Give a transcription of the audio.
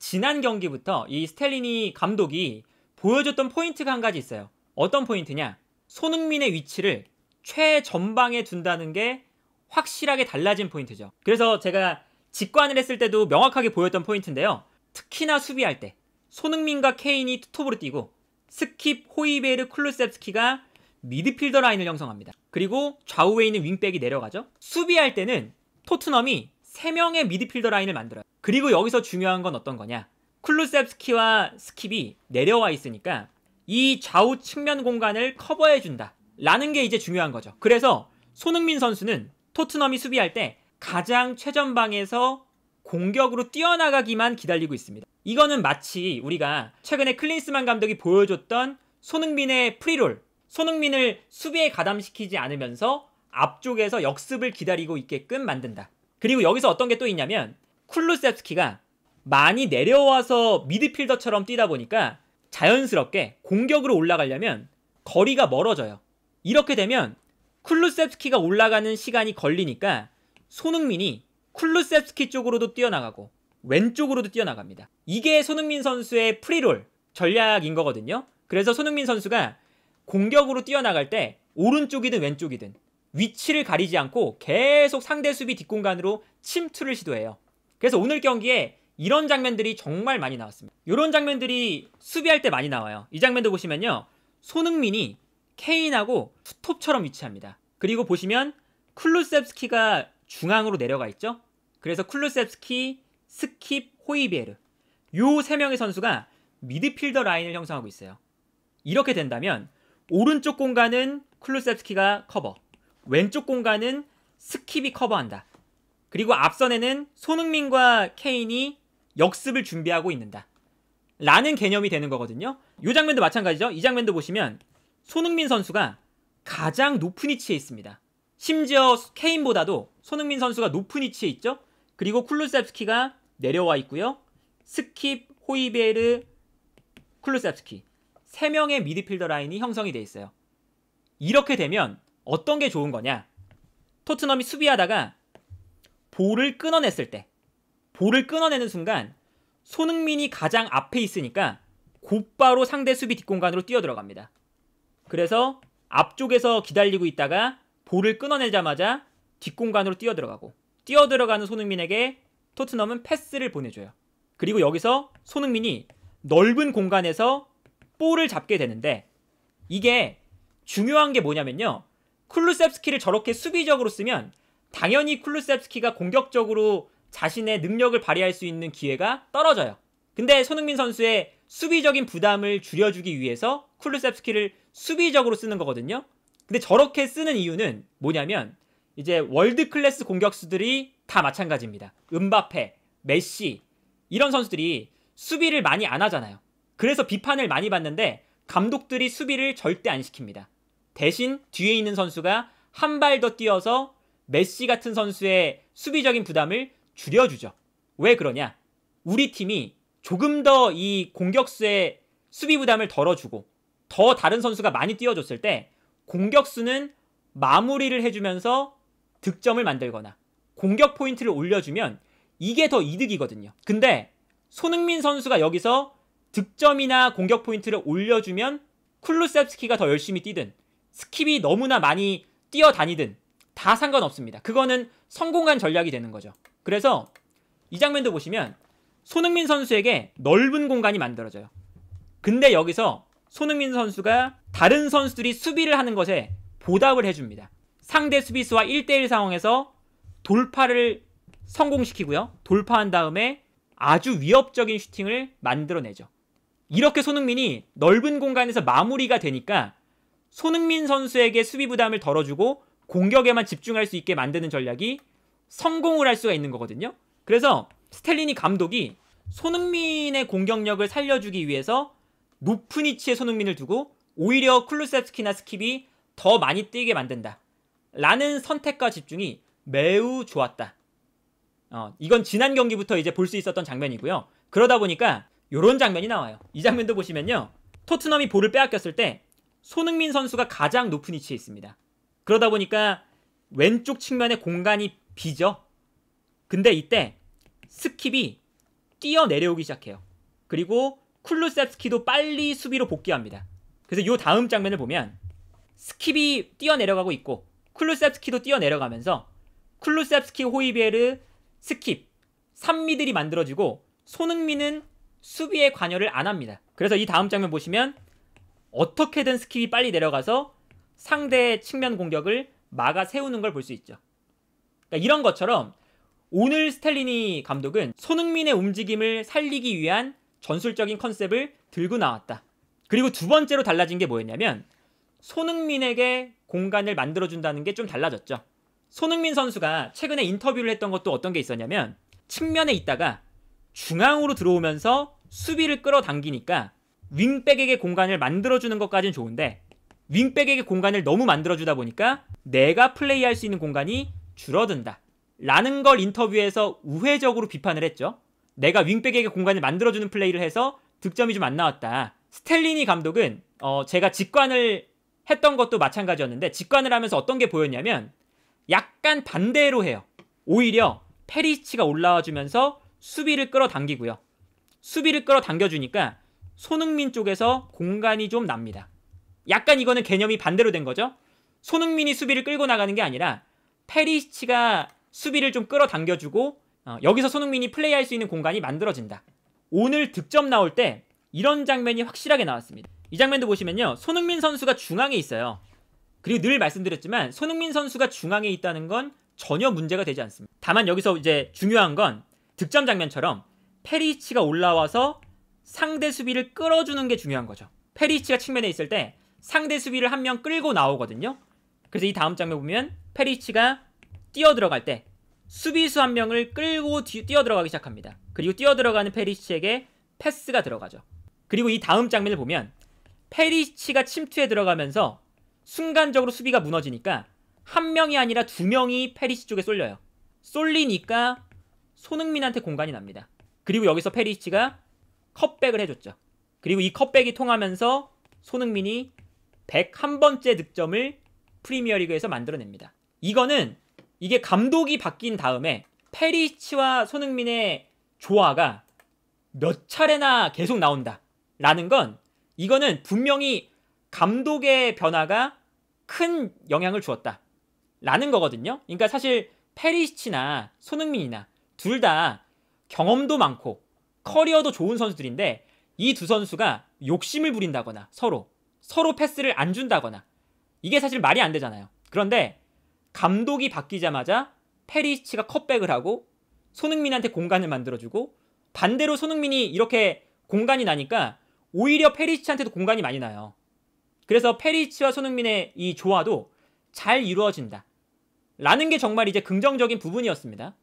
지난 경기부터 이 스텔리니 감독이 보여줬던 포인트가 한 가지 있어요. 어떤 포인트냐? 손흥민의 위치를 최전방에 둔다는 게 확실하게 달라진 포인트죠. 그래서 제가 직관을 했을 때도 명확하게 보였던 포인트인데요. 특히나 수비할 때 손흥민과 케인이 투톱으로 뛰고 스킵, 호이베르, 클루셉스키가 미드필더 라인을 형성합니다. 그리고 좌우에 있는 윙백이 내려가죠. 수비할 때는 토트넘이 3명의 미드필더 라인을 만들어요. 그리고 여기서 중요한 건 어떤 거냐? 쿨루셉스키와 스킵이 내려와 있으니까 이 좌우 측면 공간을 커버해준다. 라는 게 이제 중요한 거죠. 그래서 손흥민 선수는 토트넘이 수비할 때 가장 최전방에서 공격으로 뛰어나가기만 기다리고 있습니다. 이거는 마치 우리가 최근에 클린스만 감독이 보여줬던 손흥민의 프리롤, 손흥민을 수비에 가담시키지 않으면서 앞쪽에서 역습을 기다리고 있게끔 만든다. 그리고 여기서 어떤 게 또 있냐면 쿨루셉스키가 많이 내려와서 미드필더처럼 뛰다 보니까 자연스럽게 공격으로 올라가려면 거리가 멀어져요. 이렇게 되면 쿨루셉스키가 올라가는 시간이 걸리니까 손흥민이 쿨루셉스키 쪽으로도 뛰어나가고 왼쪽으로도 뛰어나갑니다. 이게 손흥민 선수의 프리롤 전략인 거거든요. 그래서 손흥민 선수가 공격으로 뛰어나갈 때 오른쪽이든 왼쪽이든 위치를 가리지 않고 계속 상대 수비 뒷공간으로 침투를 시도해요. 그래서 오늘 경기에 이런 장면들이 정말 많이 나왔습니다. 이런 장면들이 수비할 때 많이 나와요. 이 장면도 보시면요. 손흥민이 케인하고 투톱처럼 위치합니다. 그리고 보시면 클루셉스키가 중앙으로 내려가 있죠. 그래서 클루셉스키, 스킵, 호이베르 요 세 명의 선수가 미드필더 라인을 형성하고 있어요. 이렇게 된다면 오른쪽 공간은 클루셉스키가 커버, 왼쪽 공간은 스킵이 커버한다. 그리고 앞선에는 손흥민과 케인이 역습을 준비하고 있는다. 라는 개념이 되는 거거든요. 이 장면도 마찬가지죠. 이 장면도 보시면 손흥민 선수가 가장 높은 위치에 있습니다. 심지어 케인보다도 손흥민 선수가 높은 위치에 있죠. 그리고 쿨루셉스키가 내려와 있고요. 스킵, 호이베르, 쿨루셉스키 세 명의 미드필더 라인이 형성이 돼 있어요. 이렇게 되면 어떤 게 좋은 거냐? 토트넘이 수비하다가 볼을 끊어냈을 때 볼을 끊어내는 순간 손흥민이 가장 앞에 있으니까 곧바로 상대 수비 뒷공간으로 뛰어들어갑니다. 그래서 앞쪽에서 기다리고 있다가 볼을 끊어내자마자 뒷공간으로 뛰어들어가고 뛰어들어가는 손흥민에게 토트넘은 패스를 보내줘요. 그리고 여기서 손흥민이 넓은 공간에서 볼을 잡게 되는데 이게 중요한 게 뭐냐면요. 쿨루셉스키를 저렇게 수비적으로 쓰면 당연히 쿨루셉스키가 공격적으로 자신의 능력을 발휘할 수 있는 기회가 떨어져요. 근데 손흥민 선수의 수비적인 부담을 줄여주기 위해서 쿨루셉스키를 수비적으로 쓰는 거거든요. 근데 저렇게 쓰는 이유는 뭐냐면 이제 월드 클래스 공격수들이 다 마찬가지입니다. 은바페 메시 이런 선수들이 수비를 많이 안 하잖아요. 그래서 비판을 많이 받는데 감독들이 수비를 절대 안 시킵니다. 대신 뒤에 있는 선수가 한 발 더 뛰어서 메시 같은 선수의 수비적인 부담을 줄여주죠. 왜 그러냐? 우리 팀이 조금 더 이 공격수의 수비 부담을 덜어주고 더 다른 선수가 많이 뛰어줬을 때 공격수는 마무리를 해주면서 득점을 만들거나 공격 포인트를 올려주면 이게 더 이득이거든요. 근데 손흥민 선수가 여기서 득점이나 공격 포인트를 올려주면 쿨루셉스키가 더 열심히 뛰든 스킵이 너무나 많이 뛰어다니든 다 상관없습니다. 그거는 성공한 전략이 되는 거죠. 그래서 이 장면도 보시면 손흥민 선수에게 넓은 공간이 만들어져요. 근데 여기서 손흥민 선수가 다른 선수들이 수비를 하는 것에 보답을 해줍니다. 상대 수비수와 1대1 상황에서 돌파를 성공시키고요. 돌파한 다음에 아주 위협적인 슈팅을 만들어내죠. 이렇게 손흥민이 넓은 공간에서 마무리가 되니까 손흥민 선수에게 수비 부담을 덜어주고 공격에만 집중할 수 있게 만드는 전략이 성공을 할 수가 있는 거거든요. 그래서 스텔린이 감독이 손흥민의 공격력을 살려주기 위해서 높은 위치에 손흥민을 두고 오히려 쿨루셉스키나 스킵이 더 많이 뛰게 만든다. 라는 선택과 집중이 매우 좋았다. 어, 이건 지난 경기부터 이제 볼 수 있었던 장면이고요. 그러다 보니까 이런 장면이 나와요. 이 장면도 보시면요. 토트넘이 볼을 빼앗겼을 때 손흥민 선수가 가장 높은 위치에 있습니다. 그러다 보니까 왼쪽 측면에 공간이 비죠. 근데 이때 스킵이 뛰어 내려오기 시작해요. 그리고 쿨루셉스키도 빨리 수비로 복귀합니다. 그래서 요 다음 장면을 보면 스킵이 뛰어 내려가고 있고 쿨루셉스키도 뛰어 내려가면서 쿨루셉스키 호이베르 스킵 3미들이 만들어지고 손흥민은 수비에 관여를 안 합니다. 그래서 이 다음 장면 보시면 어떻게든 스킵이 빨리 내려가서 상대의 측면 공격을 막아 세우는 걸 볼 수 있죠. 그러니까 이런 것처럼 오늘 스텔리니 감독은 손흥민의 움직임을 살리기 위한 전술적인 컨셉을 들고 나왔다. 그리고 두 번째로 달라진 게 뭐였냐면 손흥민에게 공간을 만들어준다는 게 좀 달라졌죠. 손흥민 선수가 최근에 인터뷰를 했던 것도 어떤 게 있었냐면 측면에 있다가 중앙으로 들어오면서 수비를 끌어당기니까 윙백에게 공간을 만들어주는 것까진 좋은데 윙백에게 공간을 너무 만들어주다 보니까 내가 플레이할 수 있는 공간이 줄어든다. 라는 걸 인터뷰에서 우회적으로 비판을 했죠. 내가 윙백에게 공간을 만들어주는 플레이를 해서 득점이 좀 안 나왔다. 스텔리니 감독은 어 제가 직관을 했던 것도 마찬가지였는데 직관을 하면서 어떤 게 보였냐면 약간 반대로 해요. 오히려 페리치가 올라와 주면서 수비를 끌어당기고요. 수비를 끌어당겨주니까 손흥민 쪽에서 공간이 좀 납니다. 약간 이거는 개념이 반대로 된 거죠. 손흥민이 수비를 끌고 나가는 게 아니라 페리시치가 수비를 좀 끌어당겨주고 어, 여기서 손흥민이 플레이할 수 있는 공간이 만들어진다. 오늘 득점 나올 때 이런 장면이 확실하게 나왔습니다. 이 장면도 보시면요. 손흥민 선수가 중앙에 있어요. 그리고 늘 말씀드렸지만 손흥민 선수가 중앙에 있다는 건 전혀 문제가 되지 않습니다. 다만 여기서 이제 중요한 건 득점 장면처럼 페리치가 시 올라와서 상대 수비를 끌어주는 게 중요한 거죠. 페리치가 시 측면에 있을 때 상대 수비를 한 명 끌고 나오거든요. 그래서 이 다음 장면 보면 페리치가 뛰어 들어갈 때 수비수 한 명을 끌고 뛰어 들어가기 시작합니다. 그리고 뛰어 들어가는 페리치에게 패스가 들어가죠. 그리고 이 다음 장면을 보면 페리치가 침투에 들어가면서 순간적으로 수비가 무너지니까 한 명이 아니라 두 명이 페리치 쪽에 쏠려요. 쏠리니까 손흥민한테 공간이 납니다. 그리고 여기서 페리치가 컵백을 해줬죠. 그리고 이 컵백이 통하면서 손흥민이 101번째 득점을 프리미어리그에서 만들어냅니다. 이거는 이게 감독이 바뀐 다음에 페리치와 손흥민의 조화가 몇 차례나 계속 나온다. 라는 건 이거는 분명히 감독의 변화가 큰 영향을 주었다. 라는 거거든요. 그러니까 사실 페리치나 시 손흥민이나 둘 다 경험도 많고 커리어도 좋은 선수들인데 이 두 선수가 욕심을 부린다거나 서로 서로 패스를 안 준다거나 이게 사실 말이 안 되잖아요. 그런데 감독이 바뀌자마자 페리치가 시 컷백을 하고 손흥민한테 공간을 만들어주고 반대로 손흥민이 이렇게 공간이 나니까 오히려 페리치한테도 시 공간이 많이 나요. 그래서 페리치와 시 손흥민의 이 조화도 잘 이루어진다. 라는 게 정말 이제 긍정적인 부분이었습니다.